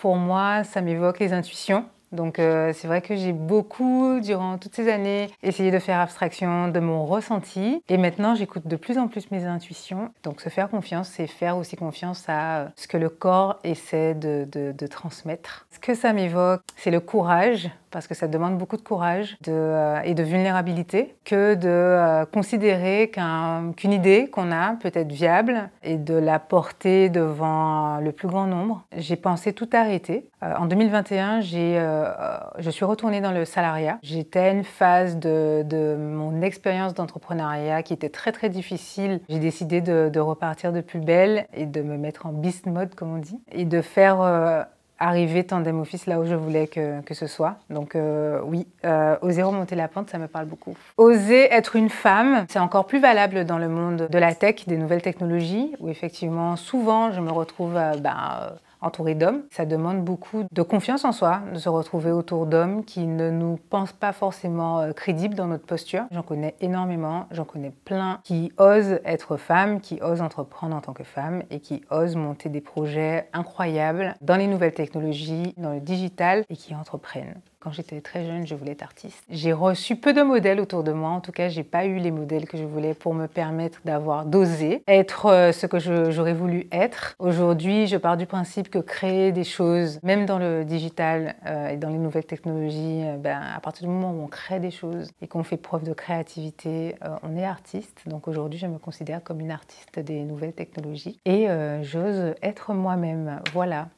pour moi, ça m'évoque les intuitions. Donc euh, c'est vrai que j'ai beaucoup, durant toutes ces années, essayé de faire abstraction de mon ressenti. Et maintenant, j'écoute de plus en plus mes intuitions. Donc se faire confiance, c'est faire aussi confiance à euh, ce que le corps essaie de transmettre. Ce que ça m'évoque, c'est le courage, parce que ça demande beaucoup de courage de, euh, et de vulnérabilité, que de euh, considérer qu'une idée qu'on a peut être viable et de la porter devant le plus grand nombre. J'ai pensé tout arrêter. Euh, en 2021, je suis retournée dans le salariat. J'étais à une phase de, de mon expérience d'entrepreneuriat qui était très très difficile. J'ai décidé de, de, repartir de plus belle et de me mettre en beast mode, comme on dit, et de faire arriver tandem office là où je voulais que, que ce soit. Donc euh, oui, euh, oser remonter la pente, ça me parle beaucoup. Oser être une femme, c'est encore plus valable dans le monde de la tech, des nouvelles technologies, où effectivement souvent je me retrouve bah, entouré d'hommes. Ça demande beaucoup de confiance en soi, de se retrouver autour d'hommes qui ne nous pensent pas forcément euh, crédibles dans notre posture. J'en connais énormément, j'en connais plein qui osent être femmes, qui osent entreprendre en tant que femme et qui osent monter des projets incroyables dans les nouvelles technologies, dans le digital et qui entreprennent. Quand j'étais très jeune, je voulais être artiste. J'ai reçu peu de modèles autour de moi. En tout cas, j'ai pas eu les modèles que je voulais pour me permettre d'avoir d'oser être euh, ce que j'aurais voulu être. Aujourd'hui, je pars du principe que créer des choses, même dans le digital euh, et dans les nouvelles technologies, euh, ben, à partir du moment où on crée des choses et qu'on fait preuve de créativité, on est artiste. Donc aujourd'hui, je me considère comme une artiste des nouvelles technologies et j'ose être moi-même. Voilà.